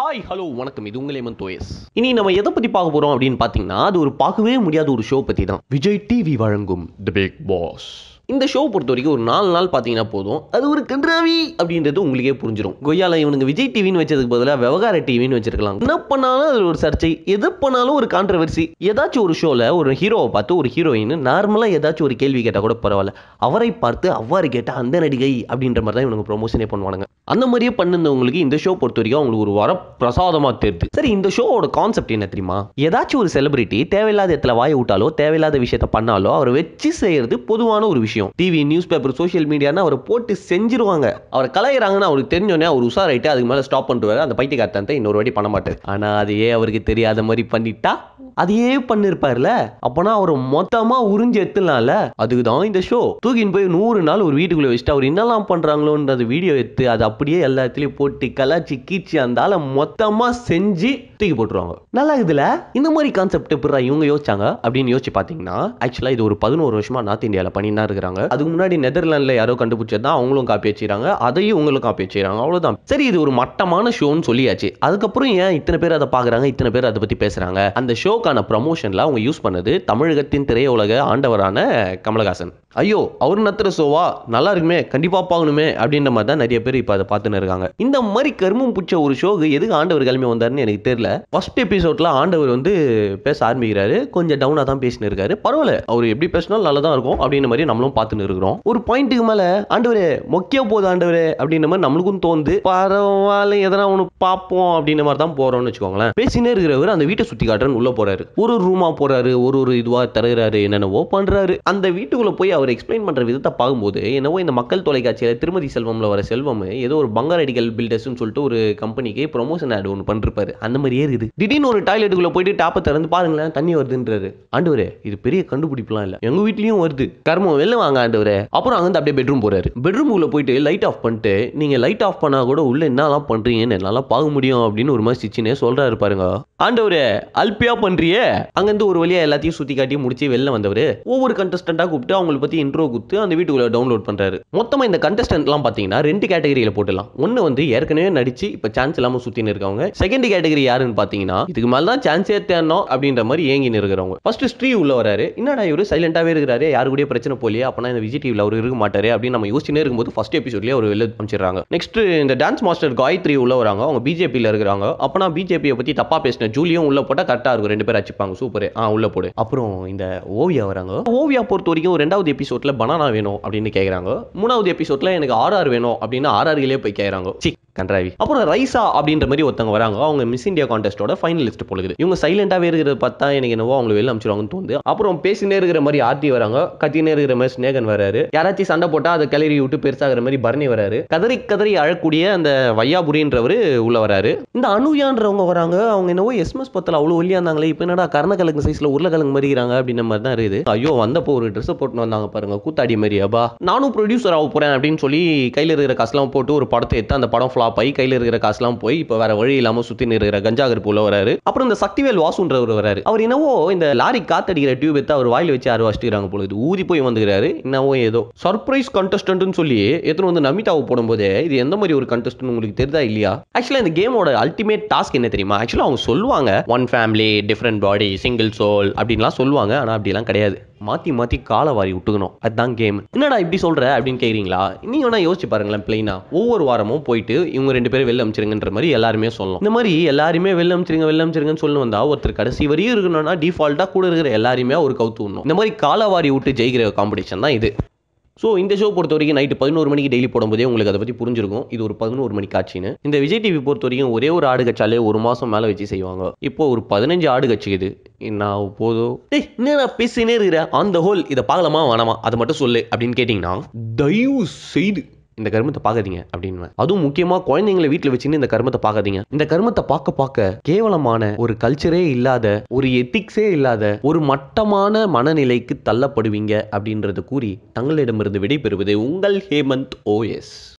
hi hello வணக்கம் இது உங்களே ஏமன் தோயஸ் இனி நம்ம எதை பற்றி பார்க்க போகிறோம் அப்படின்னு பார்த்தீங்கன்னா அது ஒரு பார்க்கவே முடியாத ஒரு ஷோ பற்றி தான் விஜய் டிவி வழங்கும் தி பிக் பாஸ் இந்த ஷோ பொறுத்த வரைக்கும் ஒரு நாலு நாள் பார்த்தீங்கன்னா போதும் அது ஒரு கன்றாவி அப்படின்றது உங்களுக்கே புரிஞ்சிடும் கொய்யால இவனுக்கு விஜய் டிவின்னு வச்சதுக்கு பதிலாக விவகார டிவின்னு வச்சிருக்கலாம் என்ன பண்ணாலும் அது ஒரு சர்ச்சை எது பண்ணாலும் ஒரு கான்ட்ரவர்சி ஏதாச்சும் ஒரு ஷோவில் ஒரு ஹீரோவை பார்த்து ஒரு ஹீரோயின் நார்மலாக ஏதாச்சும் ஒரு கேள்வி கேட்டால் கூட பரவாயில்ல அவரை பார்த்து அவ்வாறு கேட்டால் அந்த நடிகை அப்படின்ற மாதிரி தான் இவனுக்கு ப்ரொமோஷனே பண்ணுவானுங்க அந்த மாதிரியே பண்ணிருந்தவங்களுக்கு இந்த ஷோ பொறுத்த வரைக்கும் அவங்களுக்கு ஒரு வர பிரசாதமாக தெரியுது சரி இந்த ஷோவோட கான்செப்ட் என்ன தெரியுமா ஏதாச்சும் ஒரு செலிபிரிட்டி தேவையில்லாத இடத்துல வாய விட்டாலோ தேவையில்லாத விஷயத்த பண்ணாலோ அவரை வச்சு செய்யறது பொதுவான ஒரு விஷயம் டிவி நியூஸ் பேப்பர் சோஷியல் மீடியான்னு அவரை போட்டு செஞ்சிருவாங்க அவர் கலையிறாங்கன்னு அவருக்கு தெரிஞ்சோடனே அவர் உஷாராயிட்டு அதுக்கு மேலே ஸ்டாப் பண்ணிட்டு அந்த பைத்தியக்காரத்தை இன்னொரு வாட்டி பண்ண மாட்டார் ஆனால் அதையே அவருக்கு தெரியாத மாதிரி பண்ணிட்டா அதையே பண்ணிருப்பாருல அப்பனா அவர் மொத்தமா உறிஞ்சு எத்துலாம்ல அதுக்கு தான் இந்த ஷோ தூக்கின்னு போய் நூறு நாள் ஒரு வீட்டுக்குள்ள வச்சுட்டு அவர் என்னெல்லாம் பண்றாங்களோன்றது வீடியோ எடுத்து அது அப்படியே எல்லாத்துலயும் போட்டு கலாச்சி கீச்சி அந்த ஆளை மொத்தமா செஞ்சு தூக்கி போட்டுருவாங்க நல்லா இதுல இந்த மாதிரி கான்செப்ட் எப்படி இவங்க யோசிச்சாங்க அப்படின்னு யோசிச்சு பாத்தீங்கன்னா ஆக்சுவலா இது ஒரு பதினோரு வருஷமா நார்த் இந்தியாவில் பண்ணினா இருக்கிறாங்க அதுக்கு முன்னாடி நெதர்லாண்டில் யாரோ கண்டுபிடிச்சதா அவங்களும் காப்பி வச்சுக்கிறாங்க அதையும் இவங்களும் காப்பி வச்சுக்கிறாங்க அவ்வளவுதான் சரி இது ஒரு மட்டமான ஷோன்னு சொல்லியாச்சு அதுக்கப்புறம் ஏன் இத்தனை பேர் அதை பாக்குறாங்க இத்தனை பேர் அதை பத்தி பேசுறாங்க அந்த ஷோக்கான ப்ரமோஷன்ல அவங்க யூஸ் பண்ணது தமிழகத்தின் திரையுலக ஆண்டவரான கமலஹாசன் ஐயோ அவர் நத்துற ஷோவா நல்லா இருக்குமே கண்டிப்பா பார்க்கணுமே அப்படின்ற மாதிரி தான் நிறைய பேர் இப்போ அதை பார்த்துன்னு இருக்காங்க இந்த மாதிரி கருமம் பிடிச்ச ஒரு ஷோக்கு எதுக்கு ஆண்டவர் கிளம்பி வந்தாருன்னு எனக்கு தெரியல ஃபஸ்ட் ஃபர்ஸ்ட் எபிசோட்ல ஆண்டவர் வந்து பேச ஆரம்பிக்கிறாரு கொஞ்சம் டவுனாக தான் பேசினு இருக்காரு பரவாயில்ல அவர் எப்படி பேசினாலும் நல்லா தான் இருக்கும் அப்படின்ற மாதிரி நம்மளும் பார்த்துன்னு இருக்கிறோம் ஒரு பாயிண்ட்டுக்கு மேல ஆண்டவர் மொக்கிய போது ஆண்டவர் அப்படின்ற மாதிரி நம்மளுக்கும் தோந்து பரவாயில்ல எதனா ஒன்று பார்ப்போம் அப்படின்ற மாதிரி தான் போறோம்னு வச்சுக்கோங்களேன் பேசினே இருக்கிறவர் அந்த வீட்டை சுற்றி காட்டுறன்னு உள்ள போறாரு ஒரு ஒரு ரூமா போறாரு ஒரு ஒரு இதுவா தருகிறாரு என்னென்னவோ பண்றாரு அந்த வீட்டுக்குள்ள போய் அவர் எக்ஸ்பிளைன் பண்ற விதத்தை பார்க்கும்போது என்னவோ இந்த மக்கள் தொலைக்காட்சியில் திருமதி செல்வம்ல வர செல்வம் ஏதோ ஒரு பங்காரடிகள் பில்டர்ஸ்னு சொல்லிட்டு ஒரு கம்பெனிக்கு ப்ரொமோஷன் ஆட் ஒன்று பண்ணிருப்பாரு அந்த மாதிரி ஏறுது திடீர்னு ஒரு டாய்லெட்டுக்குள்ள போயிட்டு டாப்பை திறந்து பாருங்களேன் தண்ணி வருதுன்றாரு ஆண்டு இது பெரிய கண்டுபிடிப்புலாம் இல்ல எங்க வீட்லயும் வருது கர்மம் வெளில வாங்க ஆண்டவரே அப்புறம் அங்கிருந்து அப்படியே பெட்ரூம் போறாரு பெட்ரூம் உள்ள போயிட்டு லைட் ஆஃப் பண்ணிட்டு நீங்க லைட் ஆஃப் பண்ணா கூட உள்ள என்னலாம் பண்றீங்கன்னு என்னால பார்க்க முடியும் அப்படின்னு ஒரு மாதிரி சிச்சினே சொல்றாரு பாருங்க ஆண்டவரே அல்பியா பண்றியே அங்கிருந்து ஒரு வழியா எல்லாத்தையும் சுத்தி காட்டி முடிச்சு வெளில வந்தவர் ஒவ்வொரு கண்டஸ்டண்டா கூப்பிட்டு அவங்களை பத்தி இன்ட்ரோ கொடுத்து அந்த வீட்டுக்குள்ள டவுன்லோட் பண்றாரு மொத்தமா இந்த கண்டஸ்டன்ட்லாம் பாத்தீங்கன்னா ரெண்டு கேட்டகரியில போட்டுலாம் ஒன்னு வந்து ஏற்கனவே நடிச்சு இப்ப சான்ஸ் இல்லாம சுத்தின்னு இருக்கவங்க செகண்ட் கேட்டகரி யாரு யாருன்னு பார்த்தீங்கன்னா இதுக்கு மேல தான் சான்ஸே தேனோ அப்படின்ற மாதிரி ஏங்கி இருக்கிறவங்க ஃபர்ஸ்ட் ஸ்ரீ உள்ள வராரு என்னடா இவரு சைலண்டாகவே இருக்கிறாரு யாரு கூட பிரச்சனை போலியே அப்பனா இந்த விஜய் டிவியில் அவர் இருக்க மாட்டாரு அப்படின்னு நம்ம யோசிச்சுனே இருக்கும்போது ஃபர்ஸ்ட் எபிசோட்லேயே அவர் வெளில அமைச்சிடுறாங்க நெக்ஸ்ட் இந்த டான்ஸ் மாஸ்டர் காயத்ரி உள்ள வராங்க அவங்க பிஜேபியில் இருக்கிறாங்க அப்பனா பிஜேபியை பற்றி தப்பாக பேசின ஜூலியும் உள்ள போட்டால் கரெக்டாக இருக்கும் ரெண்டு பேர் அச்சுப்பாங்க சூப்பர் ஆ உள்ள போடு அப்புறம் இந்த ஓவியா வராங்க ஓவியா பொறுத்த வரைக்கும் ரெண்டாவது எபிசோட்ல பனானா வேணும் அப்படின்னு கேட்குறாங்க மூணாவது எபிசோட்ல எனக்கு ஆர்ஆர் வேணும் அப்படின்னு ஆர்ஆர்களே போய் கேட்குறாங்க சி கன்றாவி அப்புறம் ரைசா அப்படின்ற மாதிரி ஒருத்தவங்க வராங்க அவங்க மிஸ் இந்தியா கான்டெஸ்டோட ஃபைனலிஸ்ட் போலுது இவங்க சைலண்டாகவே இருக்கிறத பார்த்தா எனக்கு என்னவோ அவங்க வெளில அமைச்சிருவாங்கன்னு தோணுது அப்புறம் பேசினே இருக்கிற மாதிரி ஆர்த்தி வராங்க கத்தினே இருக்கிற மாதிரி ஸ்னேகன் வராரு யாராச்சும் சண்டை போட்டால் அதை கிளறி விட்டு பெருசாகிற மாதிரி பரணி வராரு கதறி கதறி அழக்கூடிய அந்த வையாபுரின்றவர் உள்ள வராரு இந்த அனுயான்றவங்க வராங்க அவங்க என்னவோ எஸ்எம்எஸ் பத்தில் அவ்வளோ ஒல்லியா இருந்தாங்களே இப்போ என்னடா கர்ணக்கிழங்கு சைஸில் உருளைக்கிழங்கு மறிக்கிறாங்க அப்படின்ற மாதிரி தான் இருக்குது ஐயோ வந்தப்போ ஒரு ட்ரெஸ் போட்டுன்னு வந்தாங்க பாருங்க கூத்தாடி மாதிரி நானும் ப்ரொடியூசர் ஆக போகிறேன் அப்படின்னு சொல்லி கையில் இருக்கிற கஸ்லாம் போட்டு ஒரு படத்தை எடுத்து அந்த படம் ஃபுல்லாக பை கையில் இருக்கிற காசுலாம் போய் இப்போ வேற வழி இல்லாமல் சுற்றி நிற்கிற கஞ்சா கருப்பு உள்ள வராரு அப்புறம் இந்த சக்திவேல் வாசுன்றவர் வராரு அவர் என்னவோ இந்த லாரி காத்தடிக்கிற டியூப் எடுத்து அவர் வாயில் வச்சு அறுவா போல இது ஊதி போய் வந்துக்கிறாரு என்னவோ ஏதோ சர்ப்ரைஸ் கண்டஸ்டன்ட்னு சொல்லி எத்தனை வந்து நமிதாவை போடும்போதே இது எந்த மாதிரி ஒரு கண்டஸ்டன்ட் உங்களுக்கு தெரிதா இல்லையா ஆக்சுவலாக இந்த கேமோட அல்டிமேட் டாஸ்க் என்ன தெரியுமா ஆக்சுவலாக அவங்க சொல்லுவாங்க one family different body single soul அப்படின்லாம் சொல்லுவாங்க ஆனால் அப்படிலாம் கிடையாது மாற்றி மாற்றி காலை வாரி விட்டுக்கணும் அதுதான் கேம் என்னடா இப்படி சொல்கிற அப்படின்னு கேட்குறீங்களா நீங்கள் வேணா யோசிச்சு பாருங்களேன் பிளெயினாக ஒவ்வொரு வாரமும் போயிட்டு இவங்க ரெண்டு பேரும் வெளில அமைச்சிருங்கன்ற மாதிரி எல்லாருமே சொல்லணும் இந்த மாதிரி எல்லாருமே வெளில அமைச்சிருங்க வெளில அமைச்சிருங்கன்னு சொல்லி வந்தால் ஒருத்தர் கடைசி வரையும் இருக்கணும்னா டிஃபால்ட்டாக கூட இருக்கிற எல்லாருமே ஒரு கவுத்து விடணும் இந்த மாதிரி காலை வாரி விட்டு ஜெயிக்கிற காம்படிஷன் தான் இது ஸோ இந்த ஷோ பொறுத்த வரைக்கும் நைட்டு பதினோரு மணிக்கு டெய்லி போடும்போதே உங்களுக்கு அதை பற்றி புரிஞ்சிருக்கும் இது ஒரு பதினோரு மணி காட்சின்னு இந்த விஜய் டிவி பொறுத்த வரைக்கும் ஒரே ஒரு ஆடு கட்சாலே ஒரு மாதம் மேலே வச்சு செய்வாங்க இப்போ ஒரு பதினஞ்சு ஆடு இது என்ன போதோ டேய் என்ன நான் பேசினே இருக்கிறேன் ஆன் த ஹோல் இதை பார்க்கலாமா வேணாமா அதை மட்டும் சொல்லு அப்படின்னு கேட்டிங்கன்னா தயவு செய்து இந்த கர்மத்தை பார்க்காதீங்க அப்படின்னு அதுவும் முக்கியமா குழந்தைங்களை வீட்டுல வச்சுன்னு இந்த கர்மத்தை பார்க்காதீங்க இந்த கர்மத்தை பார்க்க பார்க்க கேவலமான ஒரு கல்ச்சரே இல்லாத ஒரு எத்திக்ஸே இல்லாத ஒரு மட்டமான மனநிலைக்கு தள்ளப்படுவீங்க அப்படின்றது கூறி தங்களிடமிருந்து விடைபெறுவது உங்கள் ஹேமந்த் ஓஎஸ்